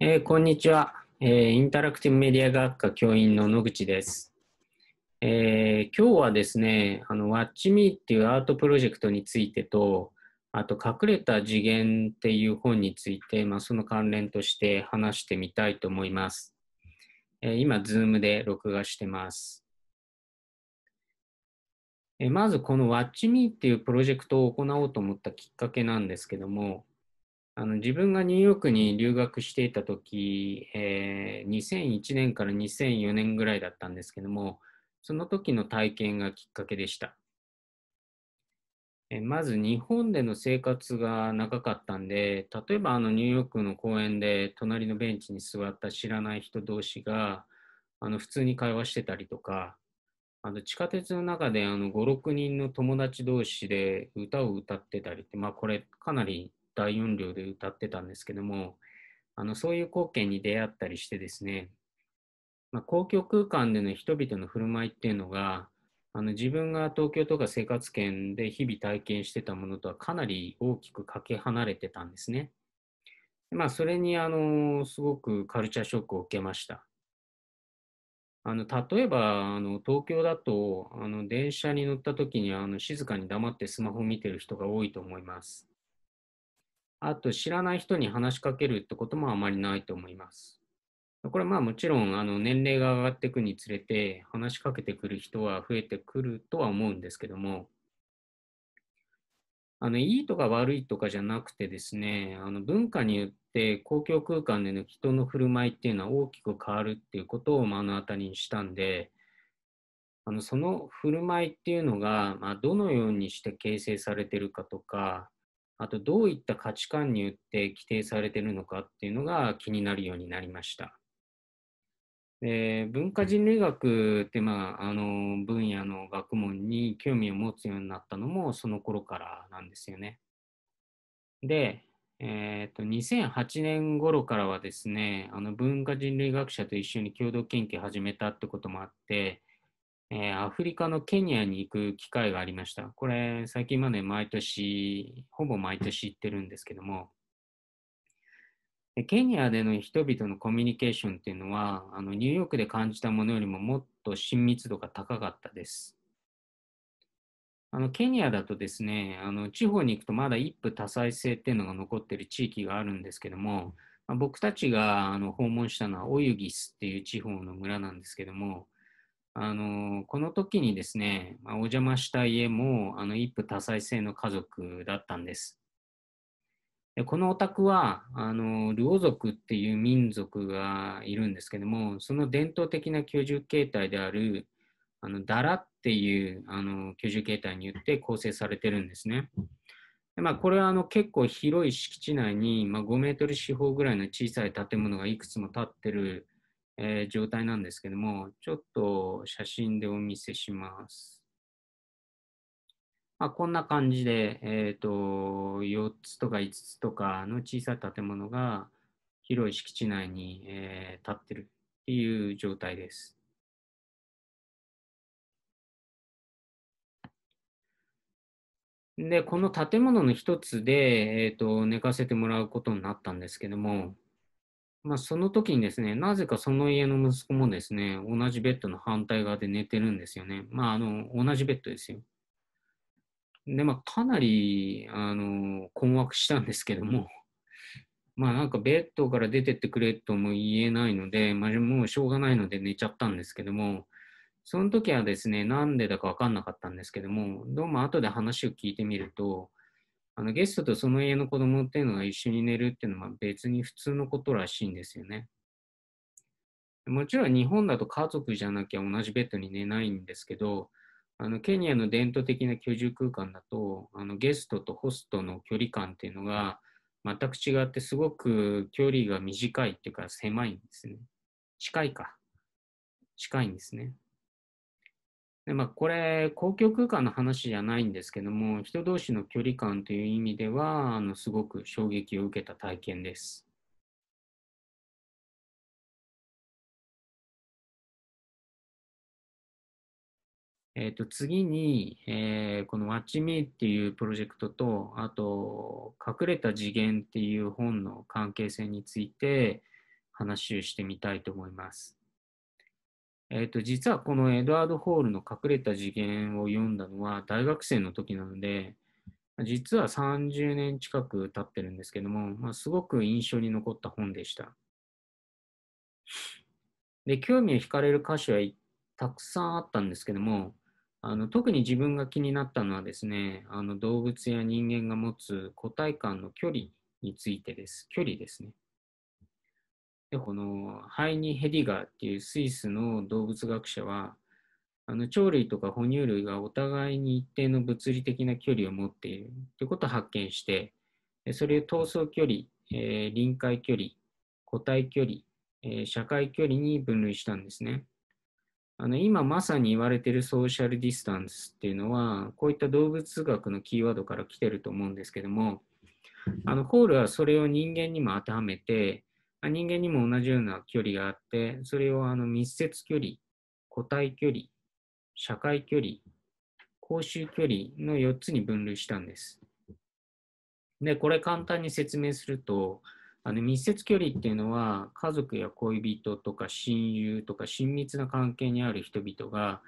えー、こんにちは、えー、インタラクティブメディア学科教員の野口です。えー、今日はですね、あの WatchMe っていうアートプロジェクトについてと、あと隠れた次元っていう本について、まあ、その関連として話してみたいと思います。え今、Zoom で録画してます。えまずこの WatchMe っていうプロジェクトを行おうと思ったきっかけなんですけども、あの自分がニューヨークに留学していた時、えー、2001年から2004年ぐらいだったんですけどもその時の体験がきっかけでした、えー、まず日本での生活が長かったんで例えばあのニューヨークの公園で隣のベンチに座った知らない人同士があの普通に会話してたりとかあの地下鉄の中で56人の友達同士で歌を歌ってたりって、まあ、これかなり大音量で歌ってたんですけどもあのそういう光景に出会ったりしてですね、まあ、公共空間での人々の振る舞いっていうのがあの自分が東京とか生活圏で日々体験してたものとはかなり大きくかけ離れてたんですね。まあ、それにあのすごくカルチャーショックを受けました。あの例えばあの東京だとあの電車に乗った時にあの静かに黙ってスマホを見てる人が多いと思います。あと知らない人に話しかけるってこともあまりないと思います。これまあもちろんあの年齢が上がっていくにつれて話しかけてくる人は増えてくるとは思うんですけどもあのいいとか悪いとかじゃなくてですねあの文化によって公共空間での人の振る舞いっていうのは大きく変わるっていうことを目の当たりにしたんであのその振る舞いっていうのが、まあ、どのようにして形成されてるかとかあとどういった価値観によって規定されているのかっていうのが気になるようになりました。で文化人類学って、まあ、あの分野の学問に興味を持つようになったのもその頃からなんですよね。で、えーと、2008年頃からはですねあの文化人類学者と一緒に共同研究を始めたってこともあってえー、アフリカのケニアに行く機会がありました。これ、最近まで毎年、ほぼ毎年行ってるんですけども、ケニアでの人々のコミュニケーションっていうのは、あのニューヨークで感じたものよりももっと親密度が高かったです。あのケニアだとですね、あの地方に行くとまだ一夫多妻制っていうのが残ってる地域があるんですけども、まあ、僕たちがあの訪問したのはオユギスっていう地方の村なんですけども、あのこの時にですね、まあ、お邪魔した家もあの一夫多妻制の家族だったんです。でこのお宅はあのルオ族っていう民族がいるんですけどもその伝統的な居住形態であるあのダラっていうあの居住形態によって構成されてるんですね。でまあ、これはあの結構広い敷地内に、まあ、5メートル四方ぐらいの小さい建物がいくつも建ってるえー、状態なんですけども、ちょっと写真でお見せします。まあ、こんな感じで、えーと、4つとか5つとかの小さい建物が広い敷地内に、えー、立ってるっていう状態です。で、この建物の一つで、えーと寝かせてもらうことになったんですけども、まあ、その時にですね、なぜかその家の息子もですね、同じベッドの反対側で寝てるんですよね。まあ、あの、同じベッドですよ。で、まあ、かなり、あの、困惑したんですけども、まあ、なんかベッドから出てってくれとも言えないので、まあ、もうしょうがないので寝ちゃったんですけども、その時はですね、なんでだかわかんなかったんですけども、どうも後で話を聞いてみると、あのゲストとその家の子供っていうのが一緒に寝るっていうのは別に普通のことらしいんですよね。もちろん日本だと家族じゃなきゃ同じベッドに寝ないんですけど、あのケニアの伝統的な居住空間だとあのゲストとホストの距離感っていうのが全く違ってすごく距離が短いっていうか狭いんですね。近いか。近いんですね。でまあ、これ、公共空間の話じゃないんですけども、人同士の距離感という意味では、あのすごく衝撃を受けた体験です。えー、と次に、えー、この WatchMe っていうプロジェクトと、あと、隠れた次元っていう本の関係性について話をしてみたいと思います。えー、と、実はこのエドワード・ホールの隠れた次元を読んだのは大学生の時なので、実は30年近く経ってるんですけども、まあ、すごく印象に残った本でした。で、興味を惹かれる箇所はたくさんあったんですけども、あの特に自分が気になったのはですね、あの動物や人間が持つ個体間の距離についてです。距離ですね。でこのハイニ・ヘディガーっていうスイスの動物学者はあの鳥類とか哺乳類がお互いに一定の物理的な距離を持っているということを発見してそれを逃走距離、えー、臨界距離個体距離、えー、社会距離に分類したんですねあの今まさに言われているソーシャルディスタンスっていうのはこういった動物学のキーワードから来てると思うんですけどもあのホールはそれを人間にも当てはめて人間にも同じような距離があって、それをあの密接距離、個体距離、社会距離、公衆距離の4つに分類したんです。で、これ簡単に説明すると、あの密接距離っていうのは家族や恋人とか親友とか親密な関係にある人々が、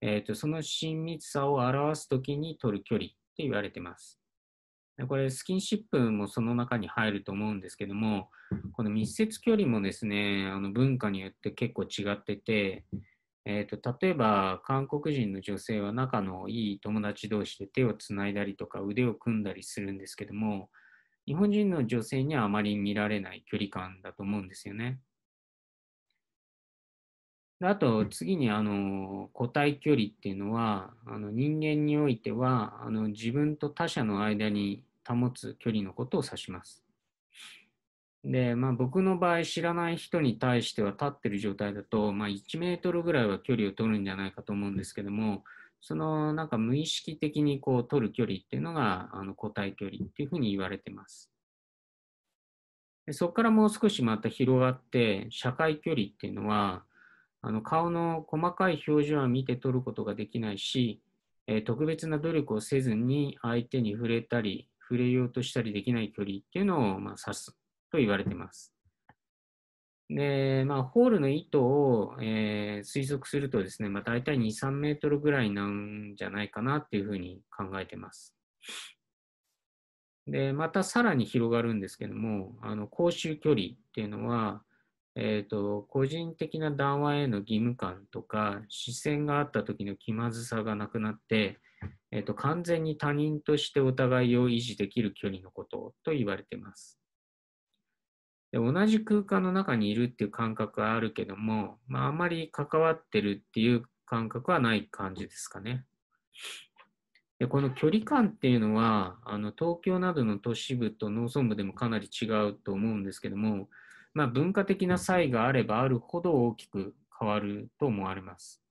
えーと、その親密さを表す時に取る距離って言われてます。でこれ、スキンシップもその中に入ると思うんですけども、この密接距離もですね、あの文化によって結構違ってて、えーと、と例えば韓国人の女性は仲のいい友達同士で手をつないだりとか腕を組んだりするんですけども、日本人の女性にはあまり見られない距離感だと思うんですよね。あと次にあの個体距離っていうのはあの人間においてはあの自分と他者の間に保つ距離のことを指します。で、まあ、僕の場合知らない人に対しては立ってる状態だと、まあ、1メートルぐらいは距離を取るんじゃないかと思うんですけどもそのなんか無意識的にこう取る距離っていうのがあの個体距離っていうふうに言われてます。でそこからもう少しまた広がって社会距離っていうのはあの顔の細かい表情は見て取ることができないし、えー、特別な努力をせずに相手に触れたり触れようとしたりできない距離っていうのを、まあ、指すと言われてます。で、まあ、ホールの糸を、えー、推測するとですね、まあ、大体2、3メートルぐらいなんじゃないかなっていうふうに考えてます。で、またさらに広がるんですけども、あの、公衆距離っていうのは、えっ、ー、と、個人的な談話への義務感とか、視線があった時の気まずさがなくなって、えーと、完全に他人としてお互いを維持できる距離のことと言われてますで。同じ空間の中にいるっていう感覚はあるけども、まあ、あんまり関わってるっていう感覚はない感じですかね。でこの距離感っていうのはあの東京などの都市部と農村部でもかなり違うと思うんですけども、まあ、文化的な差異があればあるほど大きく変わると思われます。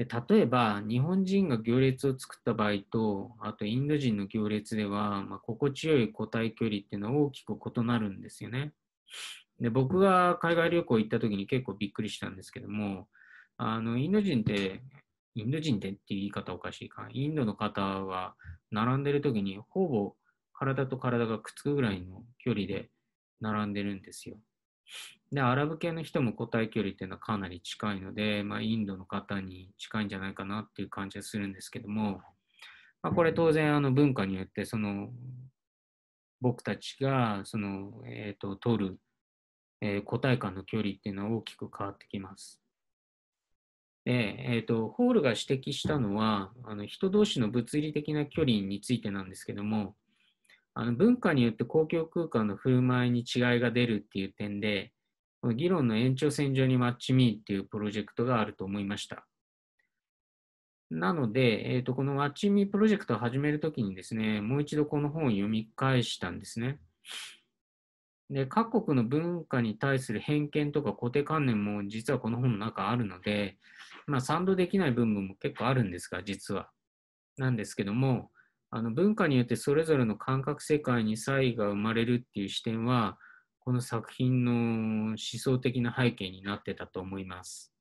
で例えば日本人が行列を作った場合とあとインド人の行列では、まあ、心地よい個体距離っていうのは大きく異なるんですよね。で僕が海外旅行行った時に結構びっくりしたんですけどもあのインド人ってインド人でっていう言い方おかしいかインドの方は並んでる時にほぼ体と体がくっつくぐらいの距離で並んでるんですよ。で、アラブ系の人も個体距離っていうのはかなり近いので、まあ、インドの方に近いんじゃないかなっていう感じはするんですけども、まあ、これ当然あの文化によってその僕たちがその、えーと、取る、えー、個体間の距離っていうのは大きく変わってきます。で、えーとホールが指摘したのはあの人同士の物理的な距離についてなんですけども、あの文化によって公共空間の振る舞いに違いが出るっていう点で、この議論の延長線上にマッチミーっていうプロジェクトがあると思いました。なので、えーと、このマッチミープロジェクトを始めるときにですね、もう一度この本を読み返したんですね。で、各国の文化に対する偏見とか固定観念も実はこの本の中あるので、まあ賛同できない部分も結構あるんですが、実は。なんですけども、あの文化によってそれぞれの感覚世界に差異が生まれるっていう視点はこの作品の思想的な背景になってたと思います。